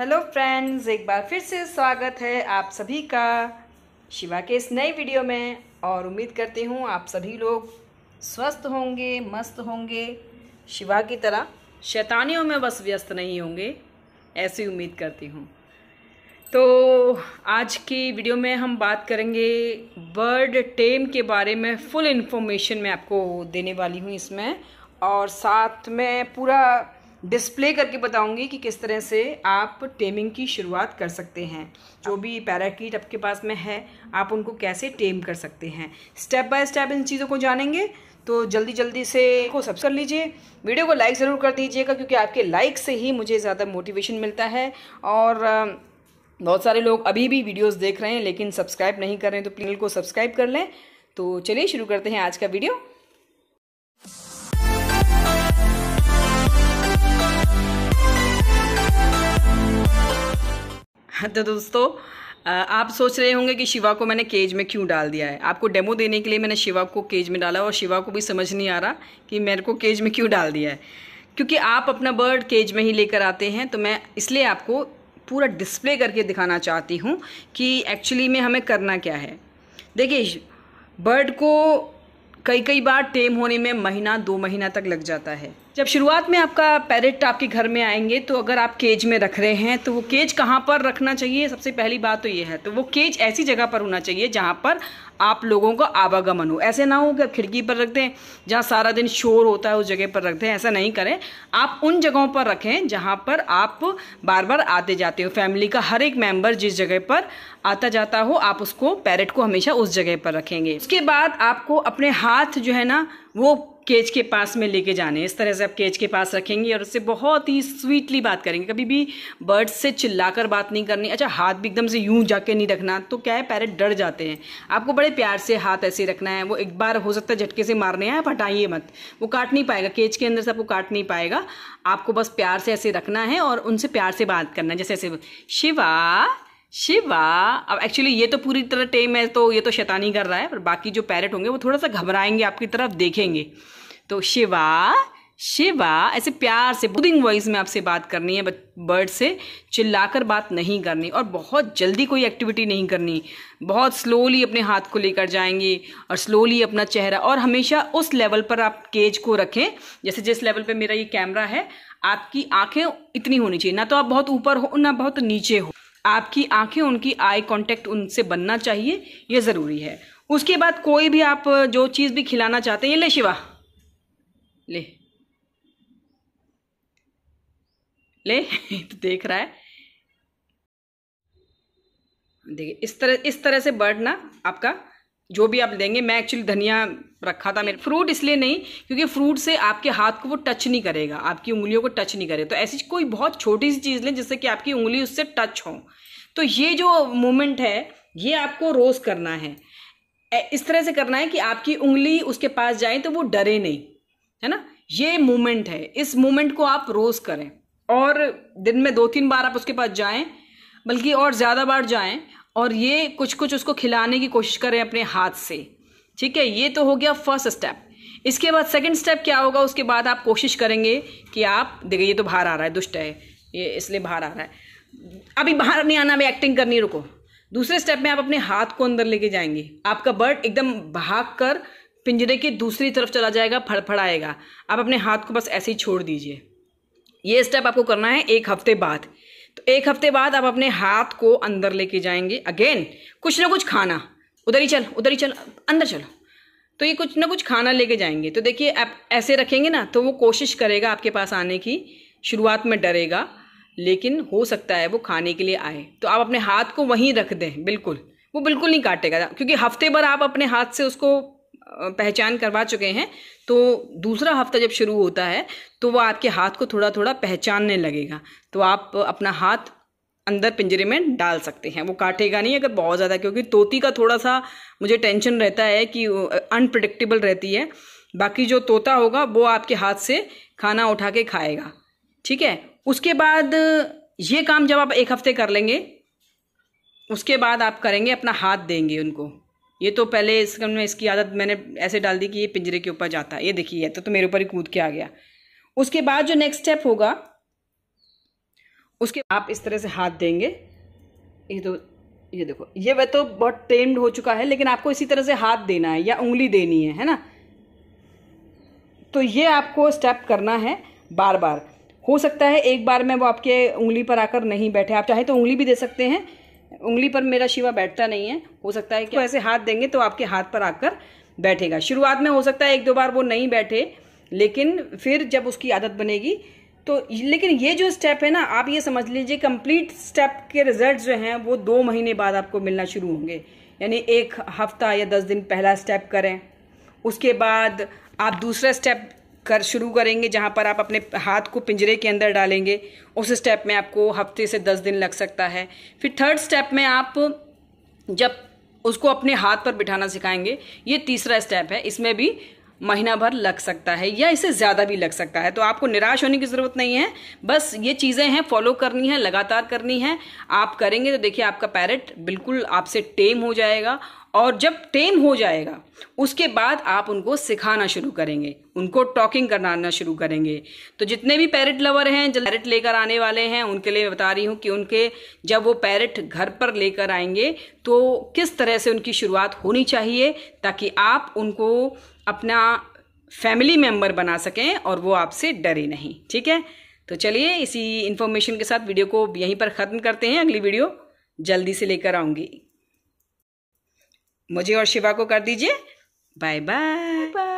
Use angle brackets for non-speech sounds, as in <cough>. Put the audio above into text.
hello friends एक बार फिर से स्वागत है आप सभी का शिवा के इस नए वीडियो में और उम्मीद करती हूँ आप सभी लोग स्वस्थ होंगे मस्त होंगे शिवा की तरह शैतानियों में बस व्यस्त नहीं होंगे ऐसी उम्मीद करती हूँ तो आज की वीडियो में हम बात करेंगे बर्ड टेम के बारे में फुल इन्फॉर्मेशन मैं आपको देने वाली हूँ इसमें और साथ में पूरा डिस्प्ले करके बताऊंगी कि किस तरह से आप टेमिंग की शुरुआत कर सकते हैं जो भी पैराकीट आपके पास में है आप उनको कैसे टेम कर सकते हैं स्टेप बाय स्टेप इन चीज़ों को जानेंगे तो जल्दी जल्दी से को सब्सक्राइब कर लीजिए वीडियो को लाइक ज़रूर कर दीजिएगा क्योंकि आपके लाइक से ही मुझे ज़्यादा मोटिवेशन मिलता है और बहुत सारे लोग अभी भी वीडियोस देख रहे हैं लेकिन सब्सक्राइब नहीं कर रहे हैं तो प्लीज को सब्सक्राइब कर लें तो चलिए शुरू करते हैं आज का वीडियो <laughs> तो दोस्तों आप सोच रहे होंगे कि शिवा को मैंने केज में क्यों डाल दिया है आपको डेमो देने के लिए मैंने शिवा को केज में डाला और शिवा को भी समझ नहीं आ रहा कि मेरे को केज में क्यों डाल दिया है क्योंकि आप अपना बर्ड केज में ही लेकर आते हैं तो मैं इसलिए आपको पूरा डिस्प्ले करके दिखाना चाहती हूँ कि एक्चुअली में हमें करना क्या है देखिए बर्ड को कई कई बार टेम होने में महीना दो महीना तक लग जाता है जब शुरुआत में आपका पैरेट आपके घर में आएंगे तो अगर आप केज में रख रहे हैं तो वो केज कहाँ पर रखना चाहिए सबसे पहली बात तो ये है तो वो केज ऐसी जगह पर होना चाहिए जहाँ पर आप लोगों का आवागमन हो ऐसे ना हो कि आप खिड़की पर रख दें जहाँ सारा दिन शोर होता है उस जगह पर रख दें ऐसा नहीं करें आप उन जगहों पर रखें जहाँ पर आप बार बार आते जाते हो फैमिली का हर एक मेम्बर जिस जगह पर आता जाता हो आप उसको पैरेट को हमेशा उस जगह पर रखेंगे उसके बाद आपको अपने हाथ जो है ना वो केज के पास में लेके जाने इस तरह से आप केज के पास रखेंगे और उससे बहुत ही स्वीटली बात करेंगे कभी भी बर्ड्स से चिल्लाकर बात नहीं करनी अच्छा हाथ भी एकदम से यूं जाके नहीं रखना तो क्या है पैरेट डर जाते हैं आपको बड़े बड़े प्यार से हाथ ऐसे रखना है वो एक बार हो सकता है झटके से मारने आए फटाइए हटाइए मत वो काट नहीं पाएगा केज के अंदर से आपको काट नहीं पाएगा आपको बस प्यार से ऐसे रखना है और उनसे प्यार से बात करना है जैसे ऐसे शिवा शिवा अब एक्चुअली ये तो पूरी तरह टेम है तो ये तो शैतानी कर रहा है पर बाकी जो पैरट होंगे वो थोड़ा सा घबराएंगे आपकी तरफ देखेंगे तो शिवा शिवा ऐसे प्यार से बुदिंग वॉइस में आपसे बात करनी है बर्ड से चिल्लाकर बात नहीं करनी और बहुत जल्दी कोई एक्टिविटी नहीं करनी बहुत स्लोली अपने हाथ को लेकर जाएंगे और स्लोली अपना चेहरा और हमेशा उस लेवल पर आप केज को रखें जैसे जिस लेवल पर मेरा ये कैमरा है आपकी आंखें इतनी होनी चाहिए ना तो आप बहुत ऊपर हो ना बहुत नीचे हो आपकी आंखें उनकी आई कांटेक्ट उनसे बनना चाहिए ये ज़रूरी है उसके बाद कोई भी आप जो चीज़ भी खिलाना चाहते हैं ले शिवा ले ले तो <laughs> देख रहा है देखिए इस तरह इस तरह से बर्ड ना आपका जो भी आप देंगे मैं एक्चुअली धनिया रखा था मेरे फ्रूट इसलिए नहीं क्योंकि फ्रूट से आपके हाथ को वो टच नहीं करेगा आपकी उंगलियों को टच नहीं करेगा तो ऐसी कोई बहुत छोटी सी चीज़ लें जिससे कि आपकी उंगली उससे टच हो तो ये जो मूवमेंट है ये आपको रोज़ करना है इस तरह से करना है कि आपकी उंगली उसके पास जाए तो वो डरे नहीं है ना ये मूवमेंट है इस मूवमेंट को आप रोज़ करें और दिन में दो तीन बार आप उसके पास जाएं बल्कि और ज़्यादा बार जाएं और ये कुछ कुछ उसको खिलाने की कोशिश करें अपने हाथ से ठीक है ये तो हो गया फर्स्ट स्टेप इसके बाद सेकंड स्टेप क्या होगा उसके बाद आप कोशिश करेंगे कि आप देखिए ये तो बाहर आ रहा है दुष्ट है ये इसलिए बाहर आ रहा है अभी बाहर नहीं आना अभी एक्टिंग करनी रुको दूसरे स्टेप में आप अपने हाथ को अंदर लेके जाएंगे आपका बर्ड एकदम भाग कर पिंजरे की दूसरी तरफ चला जाएगा फड़फड़ाएगा आप अपने हाथ को बस ऐसे ही छोड़ दीजिए ये स्टेप आपको करना है एक हफ्ते बाद तो एक हफ्ते बाद आप अपने हाथ को अंदर लेके जाएंगे अगेन कुछ ना कुछ खाना उधर ही चल उधर ही चल अंदर चलो तो ये कुछ ना कुछ खाना लेके जाएंगे तो देखिए आप ऐसे रखेंगे ना तो वो कोशिश करेगा आपके पास आने की शुरुआत में डरेगा लेकिन हो सकता है वो खाने के लिए आए तो आप अपने हाथ को वहीं रख दें बिल्कुल वो बिल्कुल नहीं काटेगा क्योंकि हफ्ते भर आप अपने हाथ से उसको पहचान करवा चुके हैं तो दूसरा हफ्ता जब शुरू होता है तो वह आपके हाथ को थोड़ा थोड़ा पहचानने लगेगा तो आप अपना हाथ अंदर पिंजरे में डाल सकते हैं वो काटेगा नहीं अगर बहुत ज़्यादा क्योंकि तोती का थोड़ा सा मुझे टेंशन रहता है कि अनप्रडिक्टेबल रहती है बाकी जो तोता होगा वो आपके हाथ से खाना उठा के खाएगा ठीक है उसके बाद ये काम जब आप एक हफ्ते कर लेंगे उसके बाद आप करेंगे अपना हाथ देंगे उनको ये तो पहले कम में इसकी आदत मैंने ऐसे डाल दी कि ये पिंजरे के ऊपर जाता है ये देखिए तो, तो मेरे ऊपर ही कूद के आ गया उसके बाद जो नेक्स्ट स्टेप होगा उसके आप इस तरह से हाथ देंगे ये तो ये देखो ये वह तो बहुत ट्रेंड हो चुका है लेकिन आपको इसी तरह से हाथ देना है या उंगली देनी है है ना तो ये आपको स्टेप करना है बार बार हो सकता है एक बार में वो आपके उंगली पर आकर नहीं बैठे आप चाहे तो उंगली भी दे सकते हैं उंगली पर मेरा शिवा बैठता नहीं है हो सकता है कि तो ऐसे हाथ देंगे तो आपके हाथ पर आकर बैठेगा शुरुआत में हो सकता है एक दो बार वो नहीं बैठे लेकिन फिर जब उसकी आदत बनेगी तो लेकिन ये जो स्टेप है ना आप ये समझ लीजिए कंप्लीट स्टेप के रिजल्ट जो हैं वो दो महीने बाद आपको मिलना शुरू होंगे यानी एक हफ्ता या दस दिन पहला स्टेप करें उसके बाद आप दूसरा स्टेप कर शुरू करेंगे जहाँ पर आप अपने हाथ को पिंजरे के अंदर डालेंगे उस स्टेप में आपको हफ्ते से दस दिन लग सकता है फिर थर्ड स्टेप में आप जब उसको अपने हाथ पर बिठाना सिखाएंगे ये तीसरा स्टेप है इसमें भी महीना भर लग सकता है या इससे ज़्यादा भी लग सकता है तो आपको निराश होने की ज़रूरत नहीं है बस ये चीज़ें हैं फॉलो करनी है लगातार करनी है आप करेंगे तो देखिए आपका पैरेट बिल्कुल आपसे टेम हो जाएगा और जब टेम हो जाएगा उसके बाद आप उनको सिखाना शुरू करेंगे उनको टॉकिंग कराना शुरू करेंगे तो जितने भी पैरेट लवर हैं जो पैरेट लेकर आने वाले हैं उनके लिए बता रही हूँ कि उनके जब वो पैरट घर पर लेकर आएंगे तो किस तरह से उनकी शुरुआत होनी चाहिए ताकि आप उनको अपना फैमिली मेम्बर बना सकें और वो आपसे डरे नहीं ठीक है तो चलिए इसी इन्फॉर्मेशन के साथ वीडियो को यहीं पर ख़त्म करते हैं अगली वीडियो जल्दी से लेकर आऊँगी मुझे और शिवा को कर दीजिए बाय बाय